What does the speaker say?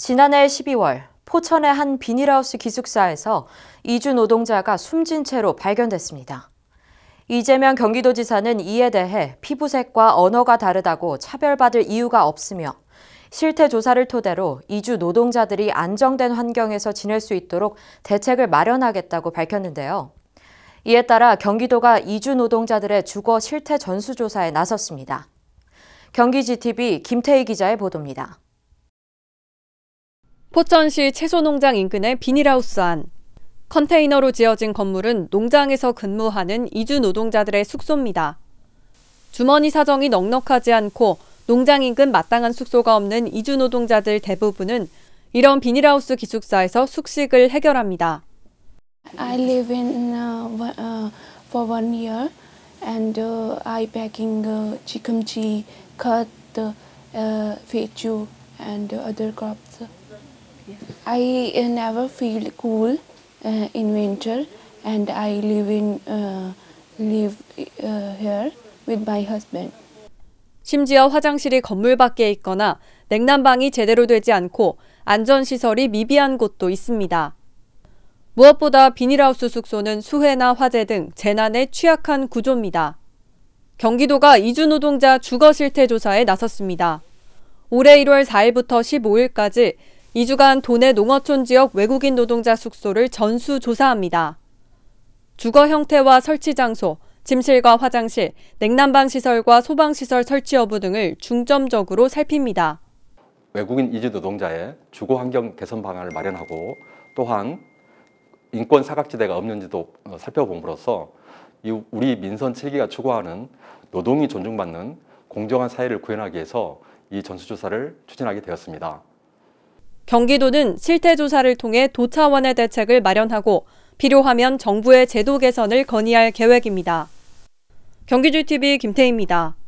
지난해 12월 포천의 한 비닐하우스 기숙사에서 이주 노동자가 숨진 채로 발견됐습니다. 이재명 경기도지사는 이에 대해 피부색과 언어가 다르다고 차별받을 이유가 없으며 실태 조사를 토대로 이주 노동자들이 안정된 환경에서 지낼 수 있도록 대책을 마련하겠다고 밝혔는데요. 이에 따라 경기도가 이주 노동자들의 주거 실태 전수조사에 나섰습니다. 경기GTV 김태희 기자의 보도입니다. 포천시 채소농장 인근의 비닐하우스 안. 컨테이너로 지어진 건물은 농장에서 근무하는 이주 노동자들의 숙소입니다. 주머니 사정이 넉넉하지 않고 농장 인근 마땅한 숙소가 없는 이주 노동자들 대부분은 이런 비닐하우스 기숙사에서 숙식을 해결합니다. I live in uh, uh, for one year and uh, I packing uh, chikumchi, cut, uh, f e t h and other crops. I uh, never feel cool uh, in winter, and I live in uh, live uh, here with my husband. 심지어 화장실이 건물 밖에 있거나 냉난방이 제대로 되지 않고 안전시설이 미비한 곳도 있습니다. 무엇보다 비닐하우스 숙소는 수해나 화재 등 재난에 취약한 구조입니다. 경기도가 이주노동자 주거실태 조사에 나섰습니다. 올해 1월 4일부터 15일까지 2주간 도내 농어촌 지역 외국인 노동자 숙소를 전수 조사합니다. 주거 형태와 설치 장소, 침실과 화장실, 냉난방 시설과 소방 시설 설치 여부 등을 중점적으로 살핍니다. 외국인 이주 노동자의 주거 환경 개선 방안을 마련하고 또한 인권 사각지대가 없는지도 어, 살펴봄으로써 우리 민선 7기가 추구하는 노동이 존중받는 공정한 사회를 구현하기 위해서 이 전수조사를 추진하게 되었습니다. 경기도는 실태조사를 통해 도차원의 대책을 마련하고 필요하면 정부의 제도 개선을 건의할 계획입니다. 경기주TV 김태희입니다.